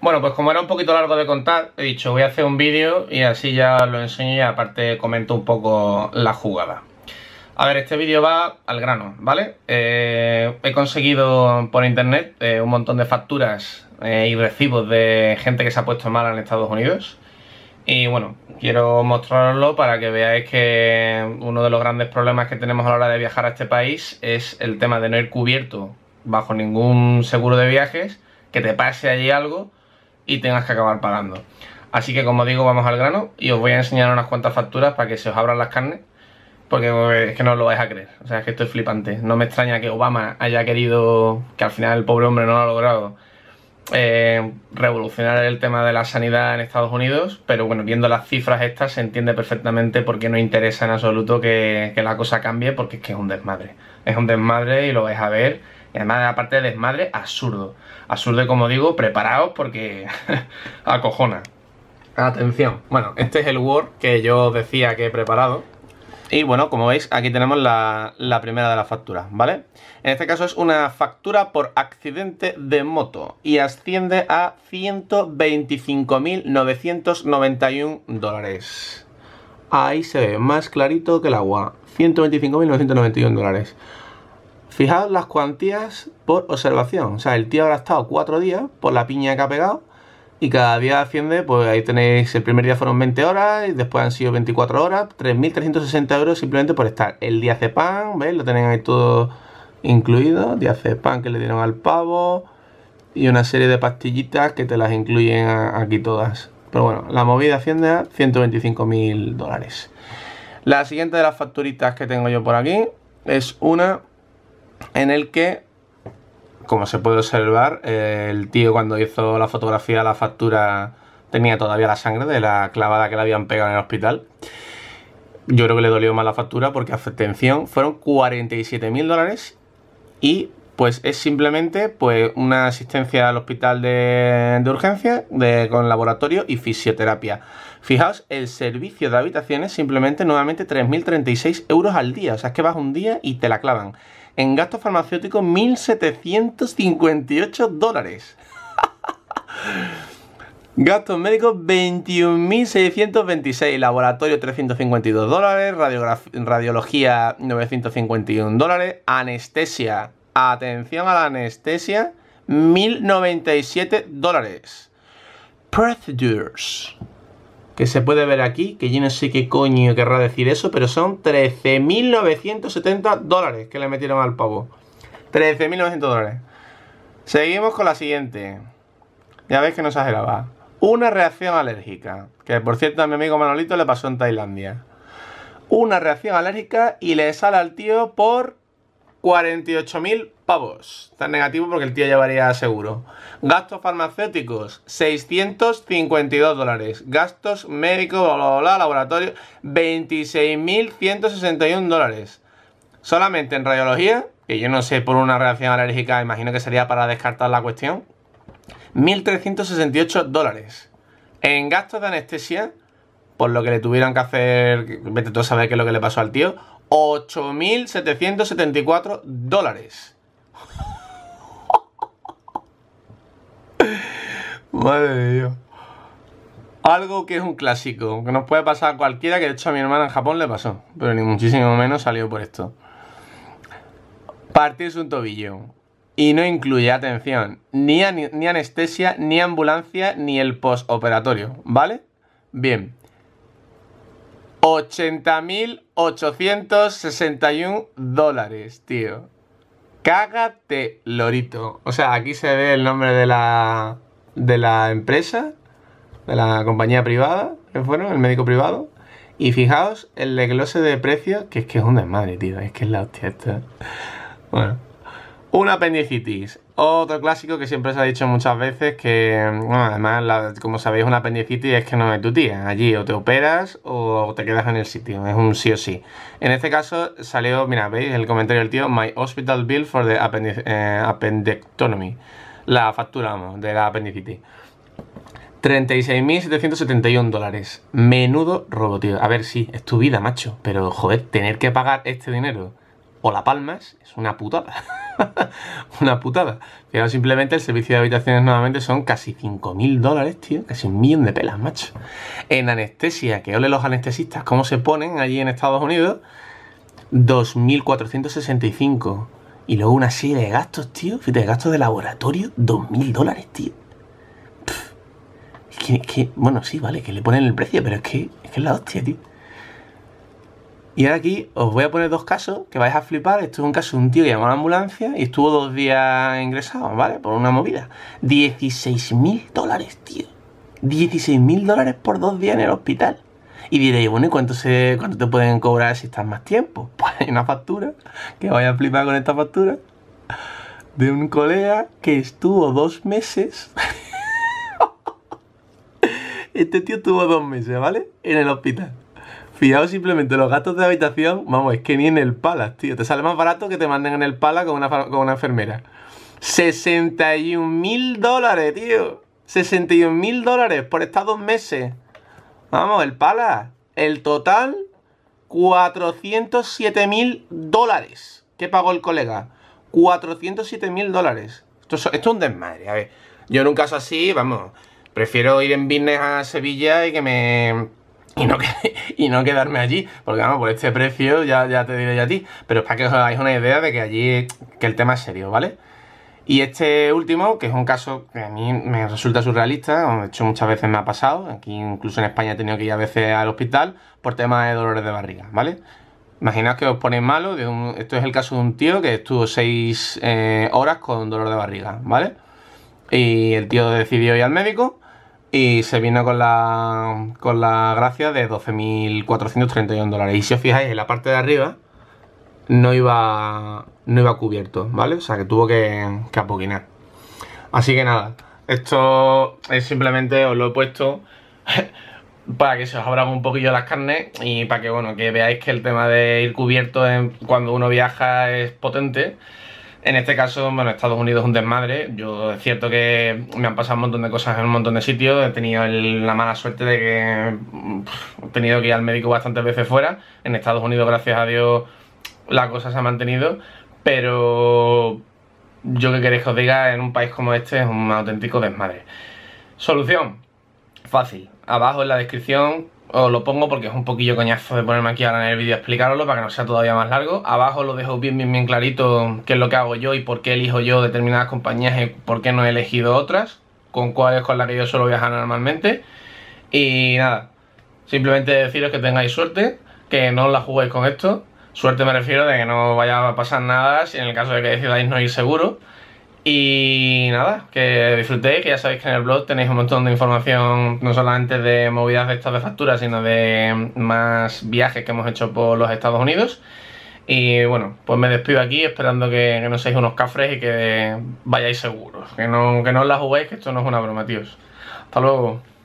Bueno, pues como era un poquito largo de contar, he dicho, voy a hacer un vídeo y así ya lo enseño y aparte comento un poco la jugada. A ver, este vídeo va al grano, ¿vale? Eh, he conseguido por internet eh, un montón de facturas eh, y recibos de gente que se ha puesto mal en Estados Unidos. Y bueno, quiero mostraroslo para que veáis que uno de los grandes problemas que tenemos a la hora de viajar a este país es el tema de no ir cubierto bajo ningún seguro de viajes, que te pase allí algo y tengas que acabar pagando. Así que como digo, vamos al grano y os voy a enseñar unas cuantas facturas para que se os abran las carnes. Porque eh, es que no lo vais a creer. O sea, es que esto es flipante. No me extraña que Obama haya querido, que al final el pobre hombre no lo ha logrado, eh, revolucionar el tema de la sanidad en Estados Unidos. Pero bueno, viendo las cifras estas se entiende perfectamente por qué no interesa en absoluto que la cosa cambie, porque es que es un desmadre. Es un desmadre y lo vais a ver y además, aparte de desmadre, absurdo. Absurdo, como digo, preparaos porque acojona. Atención. Bueno, este es el Word que yo decía que he preparado. Y bueno, como veis, aquí tenemos la, la, primera de las facturas, ¿vale? En este caso es una factura por accidente de moto y asciende a 125.991 dólares. Ahí se ve más clarito que el agua. 125.991 dólares. Fijaos las cuantías por observación. O sea, el tío habrá estado cuatro días por la piña que ha pegado y cada día asciende, pues ahí tenéis, el primer día fueron 20 horas y después han sido 24 horas, 3.360 euros simplemente por estar. El día de pan, ¿veis? Lo tenéis ahí todo incluido, día de pan que le dieron al pavo y una serie de pastillitas que te las incluyen aquí todas. Pero bueno, la movida asciende a 125.000 dólares. La siguiente de las facturitas que tengo yo por aquí es una en el que, como se puede observar, el tío cuando hizo la fotografía, la factura tenía todavía la sangre de la clavada que le habían pegado en el hospital. Yo creo que le dolió más la factura porque, atención, fueron 47 mil dólares y pues es simplemente pues, una asistencia al hospital de, urgencia con laboratorio y fisioterapia. Fijaos, el servicio de habitaciones simplemente nuevamente 3.036 euros al día. O sea, es que vas un día y te la clavan en gastos farmacéuticos 1.758 dólares. Gastos médicos 21.626, laboratorio 352 dólares, radiología 951 dólares, anestesia, atención a la anestesia, 1.097 dólares. Procedures, que se puede ver aquí, que yo no sé qué coño querrá decir eso, pero son 13.970 dólares que le metieron al pavo. 13.900 dólares. Seguimos con la siguiente. Ya veis que no exageraba. Una reacción alérgica, que por cierto a mi amigo Manolito le pasó en Tailandia. Una reacción alérgica y le sale al tío por 48.000 pavos. Tan negativo porque el tío llevaría seguro. Gastos farmacéuticos, 652 dólares. Gastos médicos, bla, laboratorio, 26.161 dólares. Solamente en radiología, que yo no sé por una reacción alérgica, imagino que sería para descartar la cuestión, 1.368 dólares. En gastos de anestesia, por lo que le tuvieron que hacer, vete tú a saber qué es lo que le pasó al tío, 8.774 dólares. Madre de Dios. Algo que es un clásico, que nos puede pasar a cualquiera, que de hecho a mi hermana en Japón le pasó, pero ni muchísimo menos salió por esto. Partirse un tobillo. Y no incluye, atención, ni, ni anestesia, ni ambulancia, ni el postoperatorio, ¿vale? Bien. 80.861 dólares, tío. Cágate Lorito. O sea, aquí se ve el nombre de la, de la empresa, de la compañía privada, que fueron, el médico privado. Y fijaos el leglose de precios, que es que es un desmadre, tío. Es que es la hostia esta. Bueno. Un apendicitis, otro clásico que siempre se ha dicho muchas veces que, bueno, además, como sabéis, un apendicitis es que no es tu tía. Allí o te operas o te quedas en el sitio, es un sí o sí. En este caso salió, mira, veis el comentario del tío, My Hospital Bill for the eh, Appendectomy, la factura, vamos, de la apendicitis. 36.771 dólares. Menudo robo, tío. A ver, sí, es tu vida, macho, pero joder, tener que pagar este dinero la Palmas, es una putada. una putada. Pero simplemente el servicio de habitaciones nuevamente son casi 5.000 dólares, tío. Casi un millón de pelas, macho. En anestesia, que ole los anestesistas, cómo se ponen allí en Estados Unidos, 2.465. Y luego una serie de gastos, tío. Fíjate, gastos de laboratorio, 2.000 dólares, tío. que, bueno, sí, vale, que le ponen el precio, pero es, que es la hostia, tío. Y ahora aquí os voy a poner dos casos que vais a flipar. Esto es un caso de un tío que llamó a la ambulancia y estuvo dos días ingresado, ¿vale? Por una movida. 16 mil dólares, tío. 16 mil dólares por dos días en el hospital. Y diréis, bueno, ¿y cuánto, se, cuánto te pueden cobrar si estás más tiempo? Pues hay una factura, que vais a flipar con esta factura, de un colega que estuvo dos meses. este tío estuvo dos meses, ¿vale? En el hospital. Fijaos simplemente los gastos de habitación, vamos, es que ni en el pala, tío. Te sale más barato que te manden en el pala con una, con una enfermera. 61 mil dólares, tío. 61 mil dólares por estos dos meses. Vamos, el pala, El total, 407 mil dólares. ¿Qué pagó el colega? 407 mil dólares. Esto, esto es un desmadre. A ver, yo en un caso así, vamos, prefiero ir en business a Sevilla y que me y no, quedarme allí, porque vamos, por este precio ya, ya te diré a ti, pero es para que os hagáis una idea de que allí, que el tema es serio, ¿vale? Y este último, que es un caso que a mí me resulta surrealista, de hecho muchas veces me ha pasado, aquí incluso en España he tenido que ir a veces al hospital por temas de dolores de barriga, ¿vale? Imaginaos que os ponéis malo, esto es el caso de un tío que estuvo seis eh, horas con dolor de barriga, ¿vale? Y el tío decidió ir al médico, y se vino con la, con la gracia de 12.431 dólares. Y si os fijáis, en la parte de arriba no iba, no iba cubierto, ¿vale? O sea que tuvo que, que apoquinar. Así que nada, esto es simplemente os lo he puesto para que se os abran un poquillo las carnes y para que, bueno, que veáis que el tema de ir cubierto cuando uno viaja es potente. En este caso, bueno, Estados Unidos es un desmadre. Yo es cierto que me han pasado un montón de cosas en un montón de sitios. He tenido la mala suerte de que he tenido que ir al médico bastantes veces fuera. En Estados Unidos, gracias a Dios, la cosa se ha mantenido. Pero yo que queréis que os diga, en un país como este es un auténtico desmadre. Solución. Fácil. Abajo en la descripción os lo pongo porque es un poquillo coñazo de ponerme aquí ahora en el vídeo a explicaroslo para que no sea todavía más largo. Abajo lo dejo bien, bien, bien clarito qué es lo que hago yo y por qué elijo yo determinadas compañías y por qué no he elegido otras, con cuáles con las que yo suelo viajar normalmente. Y nada, simplemente deciros que tengáis suerte, que no os la juguéis con esto. Suerte me refiero de que no vaya a pasar nada si en el caso de que decidáis no ir seguro y nada, que disfrutéis, que ya sabéis que en el blog tenéis un montón de información, no solamente de movidas de estas de factura, sino de más viajes que hemos hecho por los Estados Unidos. Y bueno, pues me despido aquí esperando que, no seáis unos cafres y que vayáis seguros. Que que no os la juguéis, que esto no es una broma, tíos. Hasta luego.